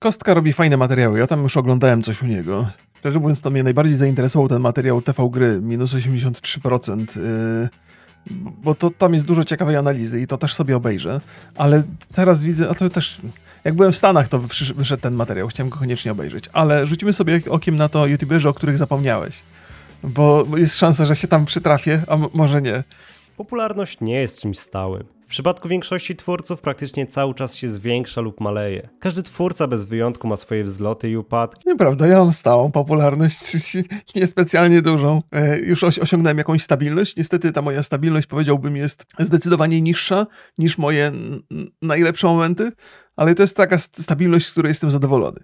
Kostka robi fajne materiały, ja tam już oglądałem coś u niego. Szczerze mówiąc, to mnie najbardziej zainteresował ten materiał TV Gry, minus 83%, yy, bo to tam jest dużo ciekawej analizy i to też sobie obejrzę. Ale teraz widzę, a to też, jak byłem w Stanach, to wyszedł ten materiał, chciałem go koniecznie obejrzeć. Ale rzucimy sobie okiem na to youtuberzy, o których zapomniałeś, bo jest szansa, że się tam przytrafię, a może nie. Popularność nie jest czymś stałym. W przypadku większości twórców praktycznie cały czas się zwiększa lub maleje. Każdy twórca bez wyjątku ma swoje wzloty i upadki. Nieprawda, ja mam stałą popularność, niespecjalnie dużą. E, już osiągnąłem jakąś stabilność. Niestety ta moja stabilność, powiedziałbym, jest zdecydowanie niższa niż moje najlepsze momenty, ale to jest taka stabilność, z której jestem zadowolony.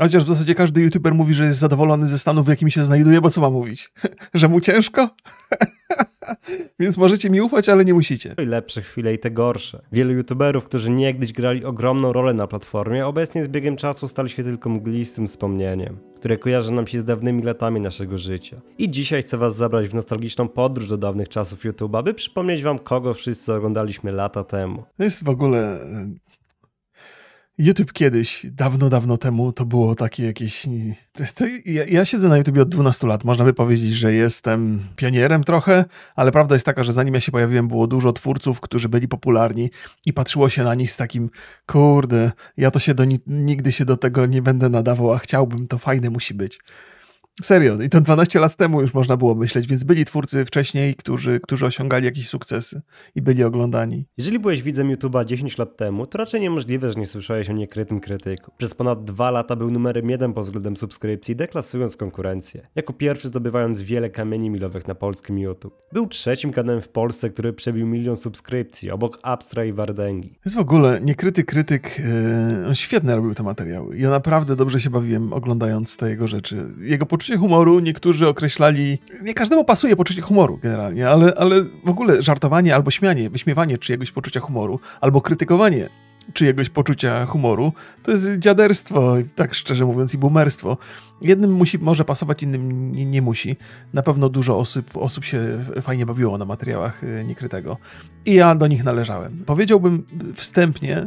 Chociaż w zasadzie każdy youtuber mówi, że jest zadowolony ze stanu, w jakim się znajduje, bo co ma mówić? że mu ciężko? Więc możecie mi ufać, ale nie musicie. No I lepsze chwile i te gorsze. Wielu youtuberów, którzy niegdyś grali ogromną rolę na platformie, obecnie z biegiem czasu stali się tylko mglistym wspomnieniem, które kojarzy nam się z dawnymi latami naszego życia. I dzisiaj chcę was zabrać w nostalgiczną podróż do dawnych czasów YouTube'a, by przypomnieć wam, kogo wszyscy oglądaliśmy lata temu. To jest w ogóle YouTube kiedyś, dawno, dawno temu, to było takie jakieś. Ja, ja, siedzę na YouTube od 12 lat. Można by powiedzieć, że jestem pionierem trochę, ale prawda jest taka, że zanim ja się pojawiłem, było dużo twórców, którzy byli popularni i patrzyło się na nich z takim, kurde, ja to się do, nigdy się do tego nie będę nadawał, a chciałbym, to fajne musi być. Serio, i to 12 lat temu już można było myśleć, więc byli twórcy wcześniej, którzy, którzy osiągali jakieś sukcesy i byli oglądani. Jeżeli byłeś widzem YouTube'a 10 lat temu, to raczej niemożliwe, że nie słyszałeś o niekrytym krytyku. Przez ponad dwa lata był numerem jeden pod względem subskrypcji, deklasując konkurencję. Jako pierwszy zdobywając wiele kamieni milowych na polskim YouTube. Był trzecim kanałem w Polsce, który przebił milion subskrypcji, obok Abstra i Wardęgi. Z jest w ogóle niekryty krytyk, e, on świetnie robił te materiały. Ja naprawdę dobrze się bawiłem oglądając te jego rzeczy. Jego poczucie poczucie humoru niektórzy określali. Nie każdemu pasuje poczucie humoru generalnie, ale, ale w ogóle żartowanie albo śmianie, wyśmiewanie czyjegoś poczucia humoru, albo krytykowanie czyjegoś poczucia humoru, to jest dziaderstwo, tak szczerze mówiąc, i bumerstwo. Jednym musi, może pasować, innym nie, nie musi. Na pewno dużo osób, osób się fajnie bawiło na materiałach e, niekrytego. I ja do nich należałem. Powiedziałbym wstępnie,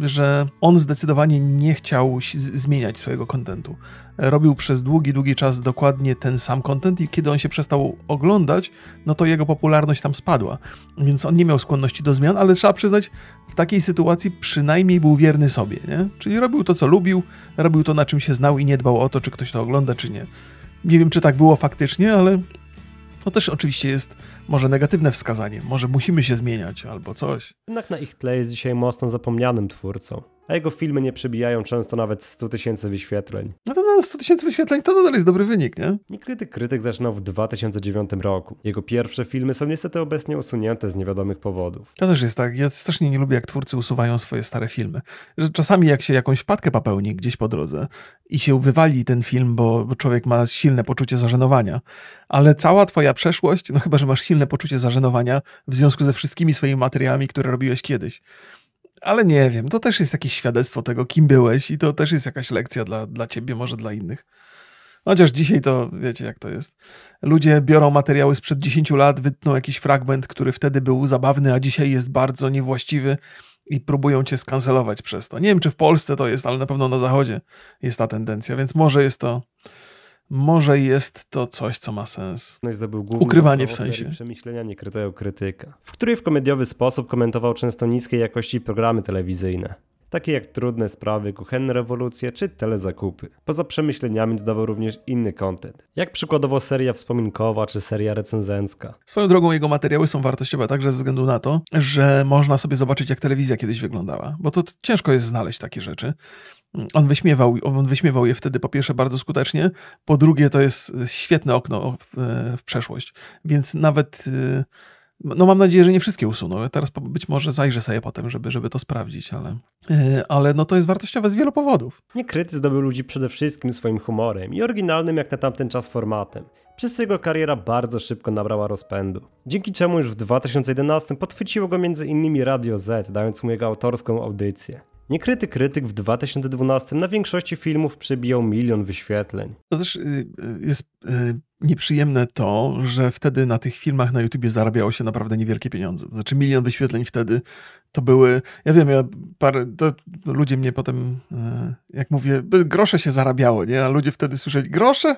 że on zdecydowanie nie chciał zmieniać swojego kontentu robił przez długi, długi czas dokładnie ten sam content i kiedy on się przestał oglądać, no to jego popularność tam spadła. Więc on nie miał skłonności do zmian, ale trzeba przyznać, w takiej sytuacji przynajmniej był wierny sobie, nie? Czyli robił to, co lubił, robił to, na czym się znał i nie dbał o to, czy ktoś to ogląda, czy nie. Nie wiem, czy tak było faktycznie, ale to też oczywiście jest może negatywne wskazanie. Może musimy się zmieniać albo coś. Jednak na ich tle jest dzisiaj mocno zapomnianym twórcą a jego filmy nie przebijają często nawet 100 tysięcy wyświetleń. No to na 100 tysięcy wyświetleń to nadal jest dobry wynik, nie? I krytyk krytyk zaczynał w 2009 roku. Jego pierwsze filmy są niestety obecnie usunięte z niewiadomych powodów. To też jest tak, ja strasznie nie lubię jak twórcy usuwają swoje stare filmy. Że czasami jak się jakąś wpadkę popełni gdzieś po drodze i się wywali ten film, bo człowiek ma silne poczucie zażenowania, ale cała twoja przeszłość, no chyba, że masz silne poczucie zażenowania w związku ze wszystkimi swoimi materiałami, które robiłeś kiedyś ale nie wiem, to też jest jakieś świadectwo tego, kim byłeś i to też jest jakaś lekcja dla, dla ciebie, może dla innych. Chociaż dzisiaj to wiecie, jak to jest. Ludzie biorą materiały sprzed 10 lat, wytną jakiś fragment, który wtedy był zabawny, a dzisiaj jest bardzo niewłaściwy i próbują cię skancelować przez to. Nie wiem, czy w Polsce to jest, ale na pewno na Zachodzie jest ta tendencja, więc może jest to może jest to coś, co ma sens. No i zdobył główny Ukrywanie w sensie. Przemyślenia nie krytyka, w której w komediowy sposób komentował często niskiej jakości programy telewizyjne. Takie jak trudne sprawy, kuchenne rewolucje czy telezakupy. Poza przemyśleniami dodawał również inny kontent, jak przykładowo seria wspominkowa czy seria recenzencka. Swoją drogą jego materiały są wartościowe także ze względu na to, że można sobie zobaczyć jak telewizja kiedyś wyglądała, bo to ciężko jest znaleźć takie rzeczy on wyśmiewał, on wyśmiewał je wtedy po pierwsze bardzo skutecznie, po drugie to jest świetne okno w, w przeszłość, więc nawet y, no mam nadzieję, że nie wszystkie usuną. teraz być może zajrzę sobie potem, żeby, żeby to sprawdzić, ale, y, ale no to jest wartościowe z wielu powodów. Niekryty zdobył ludzi przede wszystkim swoim humorem i oryginalnym jak na tamten czas formatem. Przez jego kariera bardzo szybko nabrała rozpędu. Dzięki czemu już w 2011 podchwyciło go m.in. Radio Z, dając mu jego autorską audycję. Niekryty krytyk w 2012 na większości filmów przebijał milion wyświetleń. To też y, y, jest y, nieprzyjemne to, że wtedy na tych filmach na YouTubie zarabiało się naprawdę niewielkie pieniądze. To znaczy milion wyświetleń wtedy to były, ja wiem, ja parę, to ludzie mnie potem, jak mówię, grosze się zarabiało, nie? A ludzie wtedy słyszeli, grosze?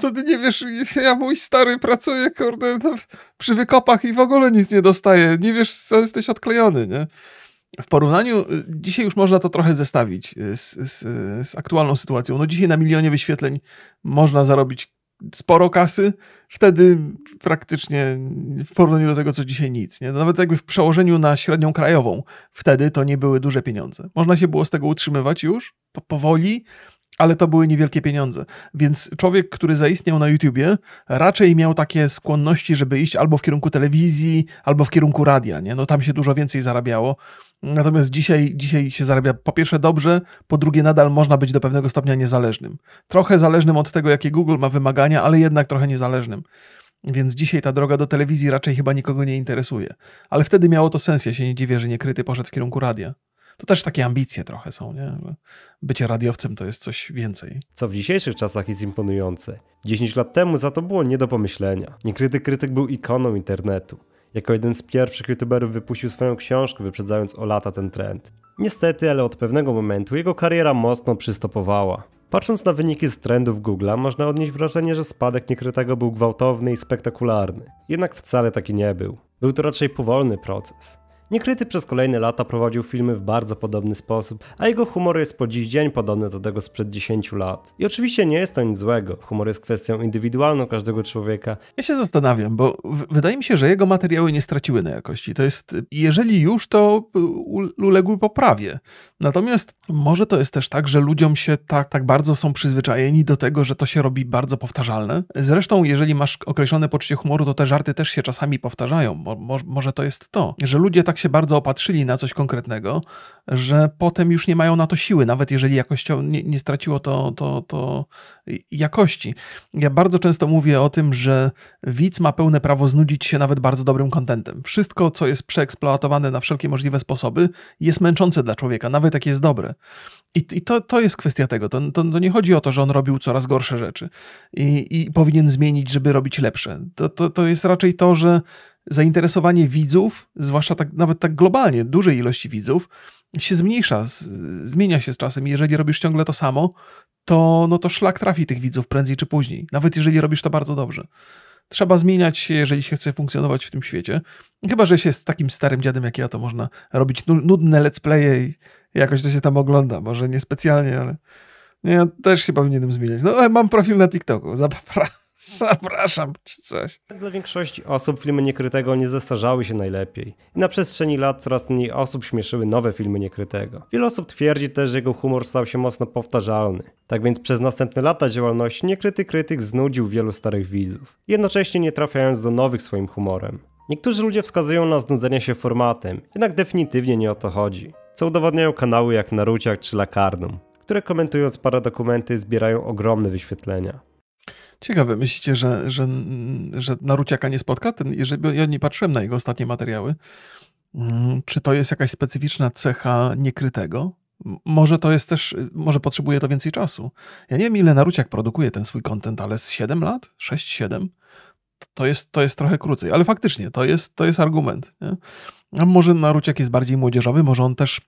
Co ty nie wiesz, ja mój stary pracuje, kurde, przy wykopach i w ogóle nic nie dostaje. Nie wiesz, co jesteś odklejony, nie? w porównaniu, y, dzisiaj już można to trochę zestawić y, z, z, z, aktualną sytuacją. No dzisiaj na milionie wyświetleń można zarobić sporo kasy, wtedy praktycznie w porównaniu do tego, co dzisiaj nic. Nie? Nawet jakby w przełożeniu na średnią krajową, wtedy to nie były duże pieniądze. Można się było z tego utrzymywać już po, powoli, ale to były niewielkie pieniądze. Więc człowiek, który zaistniał na YouTubie, raczej miał takie skłonności, żeby iść albo w kierunku telewizji, albo w kierunku radia. Nie? No tam się dużo więcej zarabiało Natomiast dzisiaj, dzisiaj się zarabia po pierwsze dobrze, po drugie nadal można być do pewnego stopnia niezależnym. Trochę zależnym od tego, jakie Google ma wymagania, ale jednak trochę niezależnym. Więc dzisiaj ta droga do telewizji raczej chyba nikogo nie interesuje. Ale wtedy miało to sens, ja się nie dziwię, że niekryty poszedł w kierunku radia. To też takie ambicje trochę są, nie? Bycie radiowcem to jest coś więcej. Co w dzisiejszych czasach jest imponujące. 10 lat temu za to było nie do pomyślenia. Niekryty krytyk był ikoną internetu. Jako jeden z pierwszych youtuberów wypuścił swoją książkę, wyprzedzając o lata ten trend. Niestety, ale od pewnego momentu jego kariera mocno przystopowała. Patrząc na wyniki z trendów Google'a, można odnieść wrażenie, że spadek niekrytego był gwałtowny i spektakularny. Jednak wcale taki nie był. Był to raczej powolny proces. Niekryty przez kolejne lata prowadził filmy w bardzo podobny sposób, a jego humor jest po dziś dzień podobny do tego sprzed 10 lat. I oczywiście nie jest to nic złego, humor jest kwestią indywidualną każdego człowieka. Ja się zastanawiam, bo wydaje mi się, że jego materiały nie straciły na jakości. To jest, jeżeli już, to uległy poprawie. Natomiast może to jest też tak, że ludziom się tak, tak bardzo są przyzwyczajeni do tego, że to się robi bardzo powtarzalne. Zresztą, jeżeli masz określone poczucie humoru, to te żarty też się czasami powtarzają. Mo może to jest to, że ludzie tak się bardzo opatrzyli na coś konkretnego, że potem już nie mają na to siły, nawet jeżeli jakoś nie, nie straciło to, to, to jakości. Ja bardzo często mówię o tym, że widz ma pełne prawo znudzić się nawet bardzo dobrym kontentem. Wszystko, co jest przeeksploatowane na wszelkie możliwe sposoby, jest męczące dla człowieka, nawet tak jest dobre. I, i to, to jest kwestia tego. To, to, to, nie chodzi o to, że on robił coraz gorsze rzeczy i, i powinien zmienić, żeby robić lepsze. To, to, to jest raczej to, że zainteresowanie widzów, zwłaszcza tak, nawet tak globalnie, dużej ilości widzów, się zmniejsza, z, zmienia się z czasem. Jeżeli robisz ciągle to samo, to, no to szlak trafi tych widzów prędzej czy później, nawet jeżeli robisz to bardzo dobrze trzeba zmieniać się, jeżeli się chce funkcjonować w tym świecie. Chyba, że się z takim starym dziadem jak ja, to można robić nudne let's playe i jakoś to się tam ogląda. Może niespecjalnie, ale nie, też się powinienem zmieniać. No, ale mam profil na TikToku, zapraszam. Zapraszam, czy coś. Dla większości osób filmy Niekrytego nie zestarzały się najlepiej. I na przestrzeni lat coraz mniej osób śmieszyły nowe filmy Niekrytego. Wiele osób twierdzi też, że jego humor stał się mocno powtarzalny. Tak więc przez następne lata działalności Niekryty Krytyk znudził wielu starych widzów, jednocześnie nie trafiając do nowych swoim humorem. Niektórzy ludzie wskazują na znudzenie się formatem, jednak definitywnie nie o to chodzi. Co udowadniają kanały jak Naruciak czy Lakardum, które komentując paradokumenty zbierają ogromne wyświetlenia. Ciekawe, myślicie, że, że, że Naruciaka nie spotka? Ten, jeżeli, ja nie patrzyłem na jego ostatnie materiały. Mm, czy to jest jakaś specyficzna cecha niekrytego? Może to jest też, może potrzebuje to więcej czasu. Ja nie wiem, ile Naruciak produkuje ten swój kontent, ale z 7 lat? 6-7? To jest, to jest trochę krócej, ale faktycznie to jest, to jest argument. Nie? A może Naruciak jest bardziej młodzieżowy, może on też.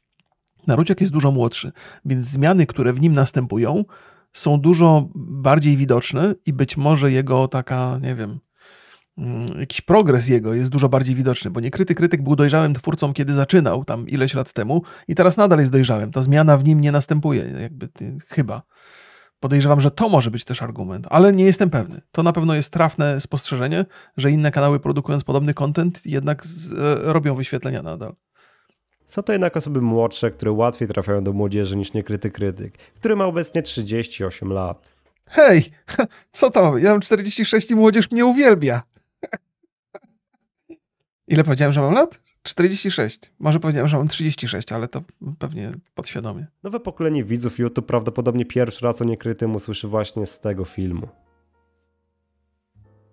Naruciak jest dużo młodszy, więc zmiany, które w nim następują, są dużo bardziej widoczne i być może jego taka, nie wiem, mm, jakiś progres jego jest dużo bardziej widoczny, bo niekryty krytyk był dojrzałym twórcą, kiedy zaczynał tam ileś lat temu i teraz nadal jest dojrzałym. Ta zmiana w nim nie następuje, jakby y, chyba. Podejrzewam, że to może być też argument, ale nie jestem pewny. To na pewno jest trafne spostrzeżenie, że inne kanały produkując podobny content jednak z, e, robią wyświetlenia nadal. Są to jednak osoby młodsze, które łatwiej trafiają do młodzieży niż niekryty krytyk, który ma obecnie 38 lat. Hej, co to? Ja mam 46 i młodzież mnie uwielbia. Ile powiedziałem, że mam lat? 46. Może powiedziałem, że mam 36, ale to pewnie podświadomie. Nowe pokolenie widzów YouTube prawdopodobnie pierwszy raz o niekrytym usłyszy właśnie z tego filmu.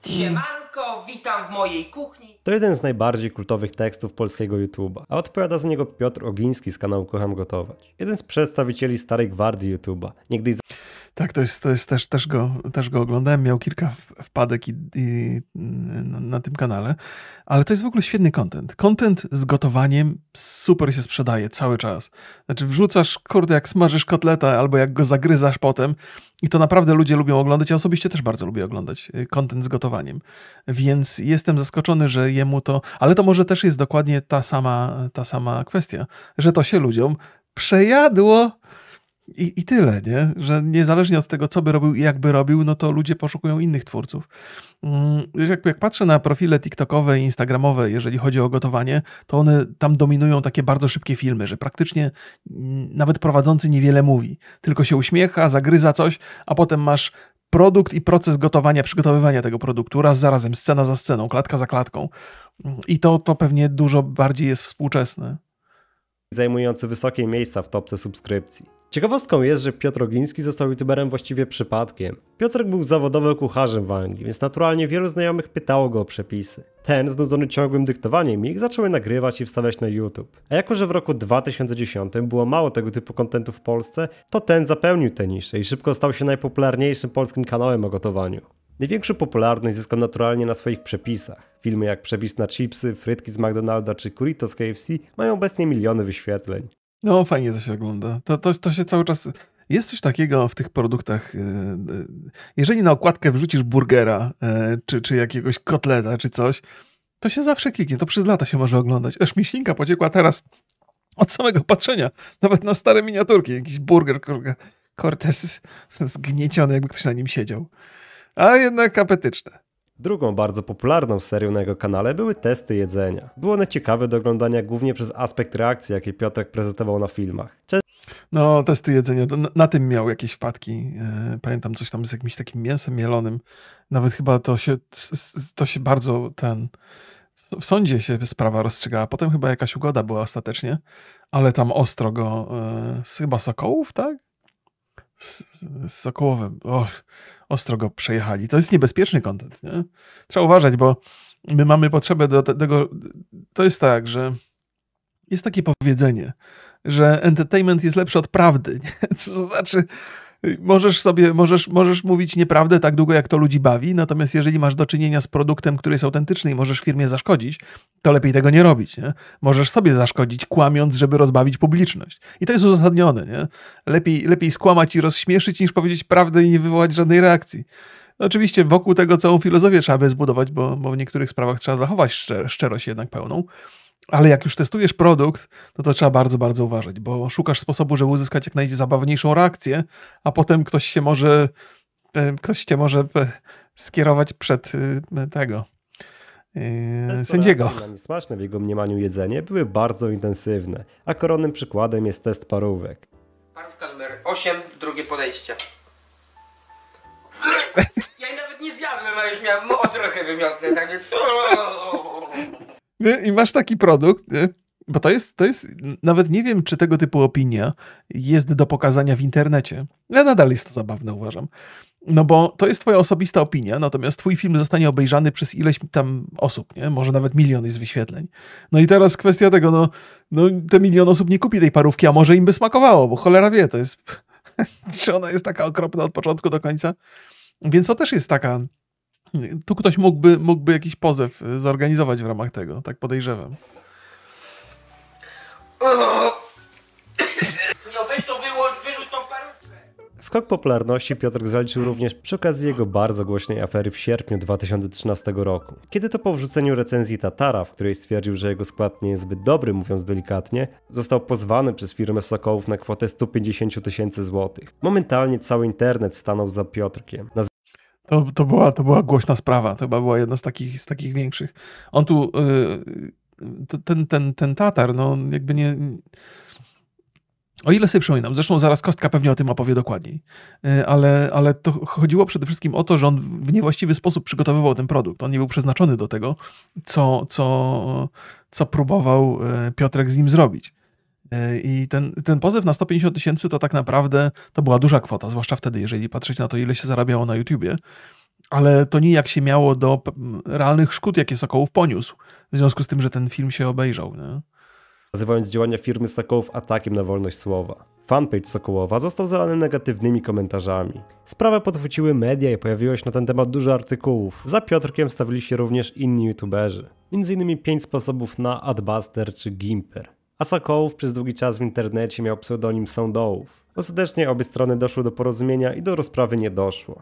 Hmm. Siemanko, witam w mojej kuchni. To jeden z najbardziej kultowych tekstów polskiego YouTube'a, a odpowiada za niego Piotr Ogiński z kanału Kocham Gotować. Jeden z przedstawicieli starej gwardii YouTube'a, niegdyś... Tak, to jest, to jest też, też, go, też go oglądałem. Miał kilka wpadek i, i na tym kanale, ale to jest w ogóle świetny content. Content z gotowaniem super się sprzedaje cały czas. Znaczy, wrzucasz, kurde, jak smażysz kotleta albo jak go zagryzasz potem, i to naprawdę ludzie lubią oglądać. Ja osobiście też bardzo lubię oglądać y, content z gotowaniem. Więc jestem zaskoczony, że jemu to. Ale to może też jest dokładnie ta sama, ta sama kwestia, że to się ludziom przejadło. I, I tyle, nie? że niezależnie od tego, co by robił i jak by robił, no to ludzie poszukują innych twórców. Mm, jak, jak patrzę na profile TikTokowe i Instagramowe, jeżeli chodzi o gotowanie, to one tam dominują takie bardzo szybkie filmy, że praktycznie nawet prowadzący niewiele mówi, tylko się uśmiecha, zagryza coś, a potem masz produkt i proces gotowania, przygotowywania tego produktu raz za razem, scena za sceną, klatka za klatką. Mm, I to, to pewnie dużo bardziej jest współczesne. Zajmujący wysokie miejsca w topce subskrypcji. Ciekawostką jest, że Piotr Ogiński został youtuberem właściwie przypadkiem. Piotrek był zawodowym kucharzem w Anglii, więc naturalnie wielu znajomych pytało go o przepisy. Ten, znudzony ciągłym dyktowaniem ich, zaczął je nagrywać i wstawiać na YouTube. A jako, że w roku 2010 było mało tego typu kontentu w Polsce, to ten zapełnił te nisze i szybko stał się najpopularniejszym polskim kanałem o gotowaniu. Największą popularność zyskał naturalnie na swoich przepisach. Filmy jak przepis na chipsy, frytki z McDonalda czy Curito KFC mają obecnie miliony wyświetleń. No, fajnie to się ogląda. To, to, to się cały czas. Jest coś takiego w tych produktach. Y, y, jeżeli na okładkę wrzucisz burgera, e, czy, czy jakiegoś kotleta, czy coś, to się zawsze kliknie. To przez lata się może oglądać. Aż mi ślinka pociekła teraz od samego patrzenia. Nawet na stare miniaturki. Jakiś burger, kortes zgnieciony, jakby ktoś na nim siedział. A jednak apetyczne. Drugą bardzo popularną serią na jego kanale były testy jedzenia. Były one ciekawe do oglądania głównie przez aspekt reakcji, jakie Piotrek prezentował na filmach. Cze no, testy jedzenia. Na, na, tym miał jakieś wpadki. E, pamiętam coś tam z jakimś takim mięsem mielonym. Nawet chyba to się, to się bardzo ten. W sądzie się sprawa rozstrzygała. Potem chyba jakaś ugoda była ostatecznie, ale tam ostro go. E, z chyba Sokołów, tak? z, z Sokołowym. ostro go przejechali. To jest niebezpieczny kontent, nie? Trzeba uważać, bo my mamy potrzebę do tego. To jest tak, że jest takie powiedzenie, że entertainment jest lepszy od prawdy. Nie? Co to znaczy, możesz sobie, możesz, możesz mówić nieprawdę tak długo, jak to ludzi bawi, natomiast jeżeli masz do czynienia z produktem, który jest autentyczny i możesz firmie zaszkodzić, to lepiej tego nie robić. Nie? Możesz sobie zaszkodzić, kłamiąc, żeby rozbawić publiczność. I to jest uzasadnione. Nie? Lepiej, lepiej skłamać i rozśmieszyć, niż powiedzieć prawdę i nie wywołać żadnej reakcji. Oczywiście wokół tego całą filozofię trzeba by zbudować, bo, bo w niektórych sprawach trzeba zachować szczer szczerość jednak pełną. Ale jak już testujesz produkt, to, to trzeba bardzo, bardzo uważać, bo szukasz sposobu, żeby uzyskać jak najzabawniejszą reakcję, a potem ktoś się może, e, ktoś cię może e, skierować przed y, tego, y, sędziego. Smaczne w jego mniemaniu jedzenie były bardzo intensywne, a koronnym przykładem jest test parówek. Parówka numer 8, drugie podejście. Ja nawet nie zjadłem, a już miałem o trochę wymiotne, tak więc... Nie? I masz taki produkt, nie? bo to jest, to jest, nawet nie wiem, czy tego typu opinia jest do pokazania w internecie. Ja nadal jest to zabawne, uważam. No bo to jest twoja osobista opinia, natomiast twój film zostanie obejrzany przez ileś tam osób, nie? Może nawet milion jest wyświetleń. No i teraz kwestia tego, no, no te milion osób nie kupi tej parówki, a może im by smakowało, bo cholera wie, to jest... czy ona jest taka okropna od początku do końca? Więc to też jest taka tu ktoś mógłby, mógłby jakiś pozew y, zorganizować w ramach tego, tak podejrzewam. No wyłącz, parówkę. Skok popularności Piotr zaliczył również przy okazji jego bardzo głośnej afery w sierpniu 2013 roku. Kiedy to po wrzuceniu recenzji Tatara, w której stwierdził, że jego skład nie jest zbyt dobry, mówiąc delikatnie, został pozwany przez firmę Sokołów na kwotę 150 tysięcy złotych. Momentalnie cały internet stanął za Piotrkiem. To, no, to, była, to była głośna sprawa, to chyba była jedna z takich, z takich większych. On tu, yy, ten, ten, ten Tatar, no jakby nie... O ile sobie przypominam, zresztą zaraz Kostka pewnie o tym opowie dokładniej, y, ale, ale to chodziło przede wszystkim o to, że on w niewłaściwy sposób przygotowywał ten produkt. On nie był przeznaczony do tego, co, co, co próbował y, Piotrek z nim zrobić. I ten, ten pozew na 150 tysięcy to tak naprawdę to była duża kwota, zwłaszcza wtedy, jeżeli patrzeć na to, ile się zarabiało na YouTubie. Ale to nie jak się miało do realnych szkód, jakie Sokołów poniósł, w związku z tym, że ten film się obejrzał. Nie? Nazywając działania firmy Sokołów atakiem na wolność słowa. Fanpage Sokołowa został zalany negatywnymi komentarzami. Sprawę podchwyciły media i pojawiło się na ten temat dużo artykułów. Za Piotrkiem stawili się również inni youtuberzy. Między innymi 5 sposobów na Adbuster czy Gimper a Sokołów przez długi czas w internecie miał pseudonim Sądołów. Ostatecznie obie strony doszły do porozumienia i do rozprawy nie doszło.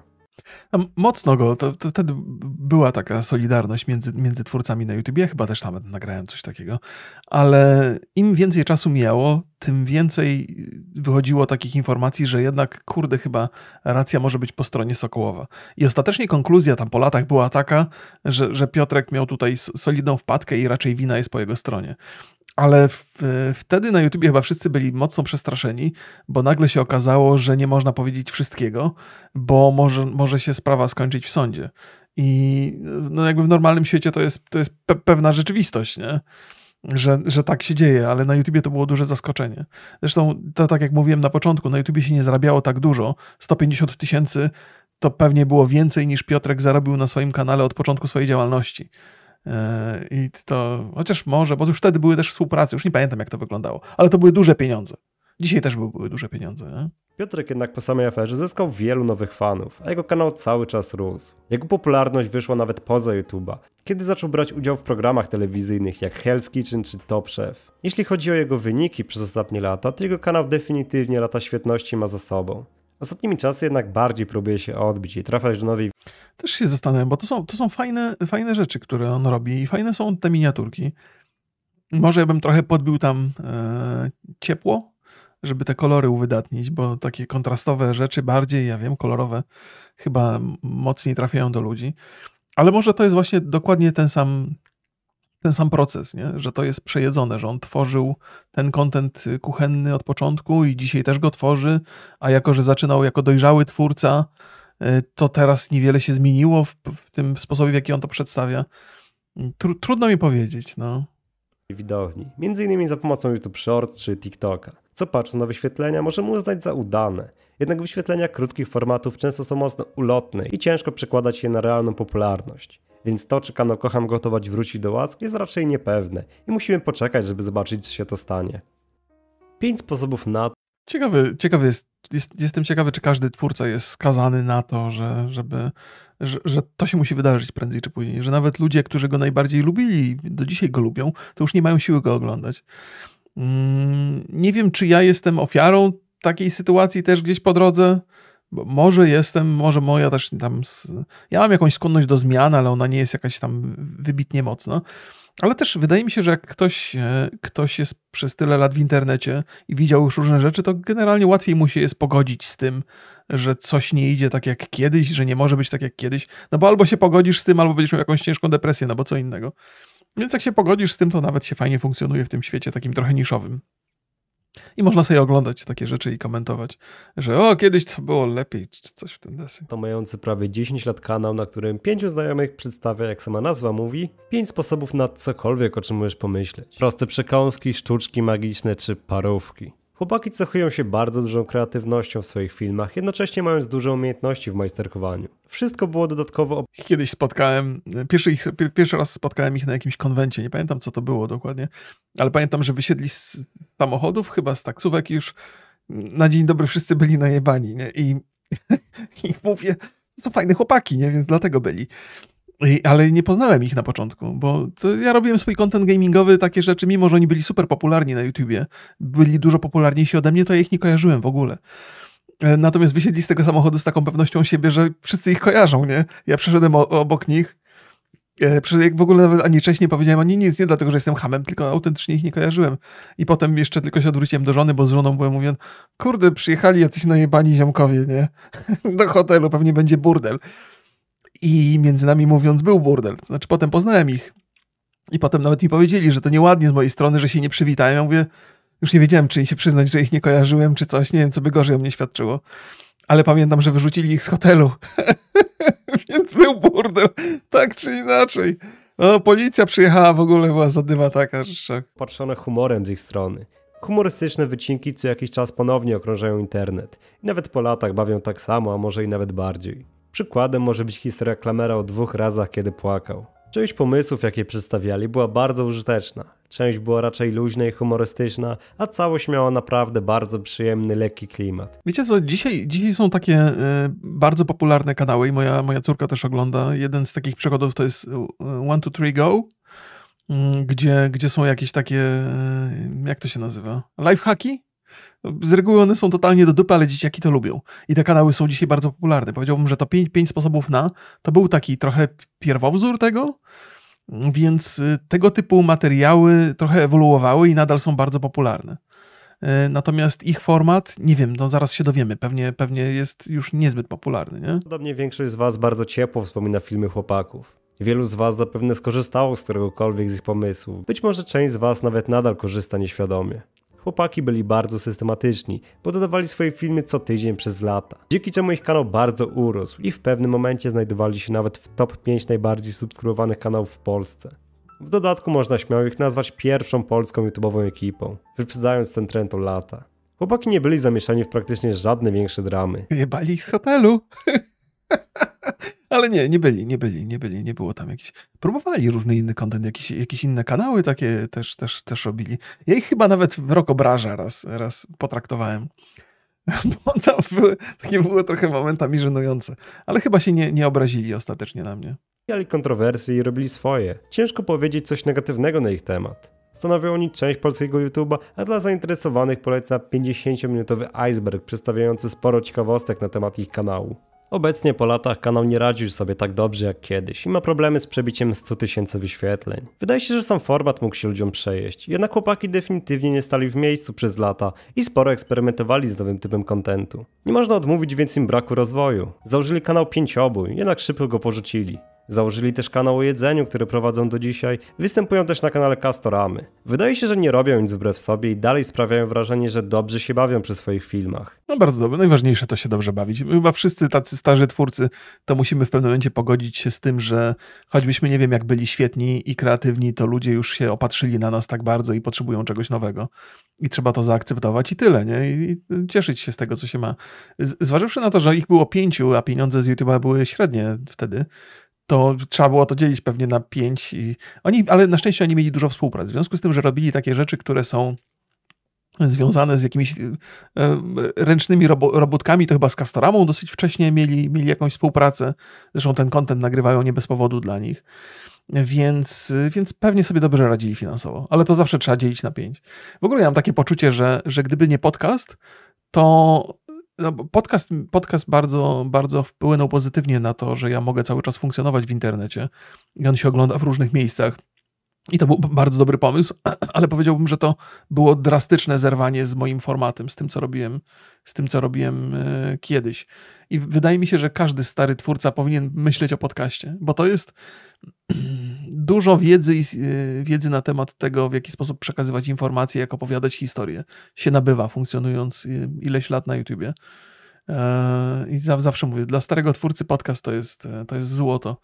Mocno go, to, to, wtedy była taka solidarność między, między twórcami na YouTubie, ja chyba też tam nagrałem coś takiego, ale im więcej czasu mijało, tym więcej wychodziło takich informacji, że jednak, kurde, chyba racja może być po stronie Sokołowa. I ostatecznie konkluzja tam po latach była taka, że, że Piotrek miał tutaj solidną wpadkę i raczej wina jest po jego stronie ale w, wtedy na YouTubie chyba wszyscy byli mocno przestraszeni, bo nagle się okazało, że nie można powiedzieć wszystkiego, bo może, może się sprawa skończyć w sądzie. I no jakby w normalnym świecie to jest, to jest pe pewna rzeczywistość, nie? Że, że tak się dzieje, ale na YouTubie to było duże zaskoczenie. Zresztą to tak jak mówiłem na początku, na YouTubie się nie zarabiało tak dużo, 150 tysięcy to pewnie było więcej niż Piotrek zarobił na swoim kanale od początku swojej działalności. E, I to, chociaż może, bo już wtedy były też współpracy, już nie pamiętam jak to wyglądało, ale to były duże pieniądze. Dzisiaj też były duże pieniądze. Nie? Piotrek jednak po samej aferze zyskał wielu nowych fanów, a jego kanał cały czas rósł. Jego popularność wyszła nawet poza YouTube'a, kiedy zaczął brać udział w programach telewizyjnych jak Hell's Kitchen czy Top Chef. Jeśli chodzi o jego wyniki przez ostatnie lata, to jego kanał definitywnie lata świetności ma za sobą. Ostatnimi czasy jednak bardziej próbuje się odbić i trafiać do nowej. Też się zastanawiam, bo to są, to są fajne, fajne rzeczy, które on robi i fajne są te miniaturki. Może ja bym trochę podbił tam e, ciepło, żeby te kolory uwydatnić, bo takie kontrastowe rzeczy bardziej, ja wiem, kolorowe chyba mocniej trafiają do ludzi. Ale może to jest właśnie dokładnie ten sam ten sam proces, nie? że to jest przejedzone, że on tworzył ten kontent y, kuchenny od początku i dzisiaj też go tworzy, a jako, że zaczynał jako dojrzały twórca, y, to teraz niewiele się zmieniło w, w tym sposobie, w jaki on to przedstawia. Tru, trudno mi powiedzieć, no. Widowni, między innymi za pomocą YouTube Shorts czy TikToka. Co patrzę na wyświetlenia, możemy uznać za udane. Jednak wyświetlenia krótkich formatów często są mocno ulotne i ciężko przekładać je na realną popularność. Więc to, czy Kano Kocham Gotować wróci do łask, jest raczej niepewne i musimy poczekać, żeby zobaczyć, co się to stanie. Pięć sposobów na to. Ciekawy, ciekawy jest, jest, jestem ciekawy, czy każdy twórca jest skazany na to, że, żeby, że, że, to się musi wydarzyć prędzej czy później, że nawet ludzie, którzy go najbardziej lubili do dzisiaj go lubią, to już nie mają siły go oglądać. Mm, nie wiem, czy ja jestem ofiarą takiej sytuacji też gdzieś po drodze może jestem, może moja też tam. Ja mam jakąś skłonność do zmian, ale ona nie jest jakaś tam wybitnie mocna. Ale też wydaje mi się, że jak ktoś, e, ktoś jest przez tyle lat w internecie i widział już różne rzeczy, to generalnie łatwiej mu się jest pogodzić z tym, że coś nie idzie tak jak kiedyś, że nie może być tak jak kiedyś. No bo albo się pogodzisz z tym, albo będziesz miał jakąś ciężką depresję, no bo co innego. Więc jak się pogodzisz z tym, to nawet się fajnie funkcjonuje w tym świecie takim trochę niszowym. I można sobie oglądać takie rzeczy i komentować, że o, kiedyś to było lepiej, czy coś w ten desy. To mający prawie 10 lat kanał, na którym pięciu znajomych przedstawia, jak sama nazwa mówi, pięć sposobów na cokolwiek, o czym możesz pomyśleć. Proste przekąski, sztuczki magiczne czy parówki. Chłopaki cechują się bardzo dużą kreatywnością w swoich filmach, jednocześnie mając duże umiejętności w majsterkowaniu. Wszystko było dodatkowo... Kiedyś spotkałem, pierwszy, ich, pierwszy raz spotkałem ich na jakimś konwencie, nie pamiętam co to było dokładnie, ale pamiętam, że wysiedli z samochodów, chyba z taksówek już na dzień dobry wszyscy byli najebani, nie? I, i mówię, są fajne chłopaki, nie? Więc dlatego byli ale nie poznałem ich na początku, bo ja robiłem swój content gamingowy, takie rzeczy, mimo że oni byli super popularni na YouTubie, byli dużo popularniejsi ode mnie, to ja ich nie kojarzyłem w ogóle. E, natomiast wysiedli z tego samochodu z taką pewnością siebie, że wszyscy ich kojarzą, nie? Ja przeszedłem obok nich, e, jak w ogóle nawet ani wcześniej powiedziałem ani nic, nie dlatego, że jestem hamem, tylko autentycznie ich nie kojarzyłem. I potem jeszcze tylko się odwróciłem do żony, bo z żoną byłem mówiąc, kurde, przyjechali jacyś najebani ziomkowie, nie? Do hotelu pewnie będzie burdel. I między nami mówiąc, był burdel. To znaczy, potem poznałem ich. I potem nawet mi powiedzieli, że to nieładnie z mojej strony, że się nie przywitałem. Ja mówię, już nie wiedziałem, czy im się przyznać, że ich nie kojarzyłem, czy coś. Nie wiem, co by gorzej o mnie świadczyło. Ale pamiętam, że wyrzucili ich z hotelu. Więc był burdel, tak czy inaczej. O, no, policja przyjechała, w ogóle była zadyma taka, że... Patrzone humorem z ich strony. Humorystyczne wycinki co jakiś czas ponownie okrążają internet. I nawet po latach bawią tak samo, a może i nawet bardziej. Przykładem może być historia Klamera o dwóch razach, kiedy płakał. Część pomysłów, jakie przedstawiali, była bardzo użyteczna. Część była raczej luźna i humorystyczna, a całość miała naprawdę bardzo przyjemny, lekki klimat. Wiecie co, dzisiaj, dzisiaj są takie e, bardzo popularne kanały i moja, moja córka też ogląda. Jeden z takich przykładów to jest e, One, Two, Three, Go, mm, gdzie, gdzie są jakieś takie, e, jak to się nazywa, lifehacki? Z reguły one są totalnie do dupy, ale dzieciaki to lubią. I te kanały są dzisiaj bardzo popularne. Powiedziałbym, że to 5, sposobów na to był taki trochę pierwowzór tego, więc y, tego typu materiały trochę ewoluowały i nadal są bardzo popularne. Y, natomiast ich format, nie wiem, no zaraz się dowiemy, pewnie, pewnie jest już niezbyt popularny. Nie? Podobnie większość z Was bardzo ciepło wspomina filmy chłopaków. Wielu z Was zapewne skorzystało z któregokolwiek z ich pomysłów. Być może część z Was nawet nadal korzysta nieświadomie. Chłopaki byli bardzo systematyczni, bo dodawali swoje filmy co tydzień przez lata, dzięki czemu ich kanał bardzo urósł i w pewnym momencie znajdowali się nawet w top 5 najbardziej subskrybowanych kanałów w Polsce. W dodatku można śmiało ich nazwać pierwszą polską YouTube'ową ekipą, wyprzedzając ten trend o lata. Chłopaki nie byli zamieszani w praktycznie żadne większe dramy. Jebali ich z hotelu. Ale nie, nie byli, nie byli, nie byli, nie było tam jakiś. Próbowali różny inny kontent, jakieś, jakieś inne kanały takie też, też, też robili. Ja ich chyba nawet w rok obraża raz, raz potraktowałem. Bo tam były, takie były trochę momentami żenujące. Ale chyba się nie, nie obrazili ostatecznie na mnie. Mieli kontrowersje i robili swoje. Ciężko powiedzieć coś negatywnego na ich temat. Stanowią oni część polskiego YouTube'a, a dla zainteresowanych poleca 50-minutowy iceberg przedstawiający sporo ciekawostek na temat ich kanału. Obecnie po latach kanał nie radzi już sobie tak dobrze jak kiedyś i ma problemy z przebiciem 100 tysięcy wyświetleń. Wydaje się, że sam format mógł się ludziom przejeść, jednak chłopaki definitywnie nie stali w miejscu przez lata i sporo eksperymentowali z nowym typem kontentu. Nie można odmówić więc im braku rozwoju. Założyli kanał Pięciobój, jednak szybko go porzucili. Założyli też kanał o jedzeniu, który prowadzą do dzisiaj. Występują też na kanale Castoramy. Wydaje się, że nie robią nic wbrew sobie i dalej sprawiają wrażenie, że dobrze się bawią przy swoich filmach. No bardzo dobrze. Najważniejsze to się dobrze bawić. Chyba wszyscy tacy starzy twórcy to musimy w pewnym momencie pogodzić się z tym, że choćbyśmy nie wiem jak byli świetni i kreatywni, to ludzie już się opatrzyli na nas tak bardzo i potrzebują czegoś nowego. I trzeba to zaakceptować i tyle, nie? I cieszyć się z tego, co się ma. Zważywszy na to, że ich było pięciu, a pieniądze z YouTube'a były średnie wtedy, to trzeba było to dzielić pewnie na pięć. I oni, ale na szczęście oni mieli dużo współpracy. W związku z tym, że robili takie rzeczy, które są związane z jakimiś e, e, ręcznymi robo, robótkami, to chyba z Castoramą dosyć wcześnie mieli, mieli jakąś współpracę. Zresztą ten kontent nagrywają nie bez powodu dla nich. Więc, więc pewnie sobie dobrze radzili finansowo, ale to zawsze trzeba dzielić na pięć. W ogóle ja mam takie poczucie, że, że gdyby nie podcast, to no, podcast, podcast bardzo, bardzo wpłynął pozytywnie na to, że ja mogę cały czas funkcjonować w internecie. I on się ogląda w różnych miejscach. I to był bardzo dobry pomysł, ale powiedziałbym, że to było drastyczne zerwanie z moim formatem, z tym, co robiłem, z tym, co robiłem e, kiedyś. I wydaje mi się, że każdy stary twórca powinien myśleć o podcaście, bo to jest dużo wiedzy, y, wiedzy na temat tego, w jaki sposób przekazywać informacje, jak opowiadać historię, się nabywa, funkcjonując y, ileś lat na YouTubie. E, I zawsze mówię, dla starego twórcy podcast to jest, e, to jest złoto.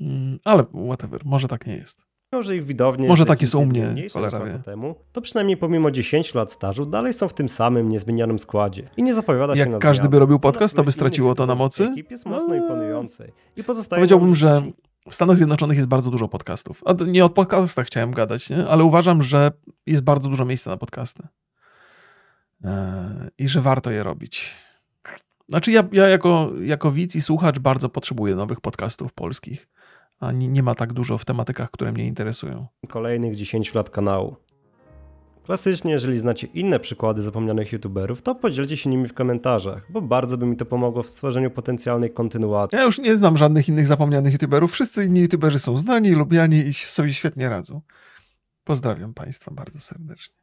Mm, ale whatever, może tak nie jest. Może ich widownie Może tak jest u mnie, cholera temu, to przynajmniej pomimo 10 lat stażu dalej są w tym samym niezmienionym składzie i nie zapowiada się Jak na każdy zmianę. by robił podcast, to by straciło to na mocy? Ekip jest mocno no. imponującej. I pozostaje Powiedziałbym, że w Stanach Zjednoczonych jest bardzo dużo podcastów. nie o podcastach chciałem gadać, nie? ale uważam, że jest bardzo dużo miejsca na podcasty. E, I że warto je robić. Znaczy, ja, ja jako, jako widz i słuchacz bardzo potrzebuję nowych podcastów polskich, a nie, nie ma tak dużo w tematykach, które mnie interesują. Kolejnych 10 lat kanału. Klasycznie, jeżeli znacie inne przykłady zapomnianych youtuberów, to podzielcie się nimi w komentarzach, bo bardzo by mi to pomogło w stworzeniu potencjalnej kontynuacji. Ja już nie znam żadnych innych zapomnianych youtuberów. Wszyscy inni youtuberzy są znani, lubiani i sobie świetnie radzą. Pozdrawiam Państwa bardzo serdecznie.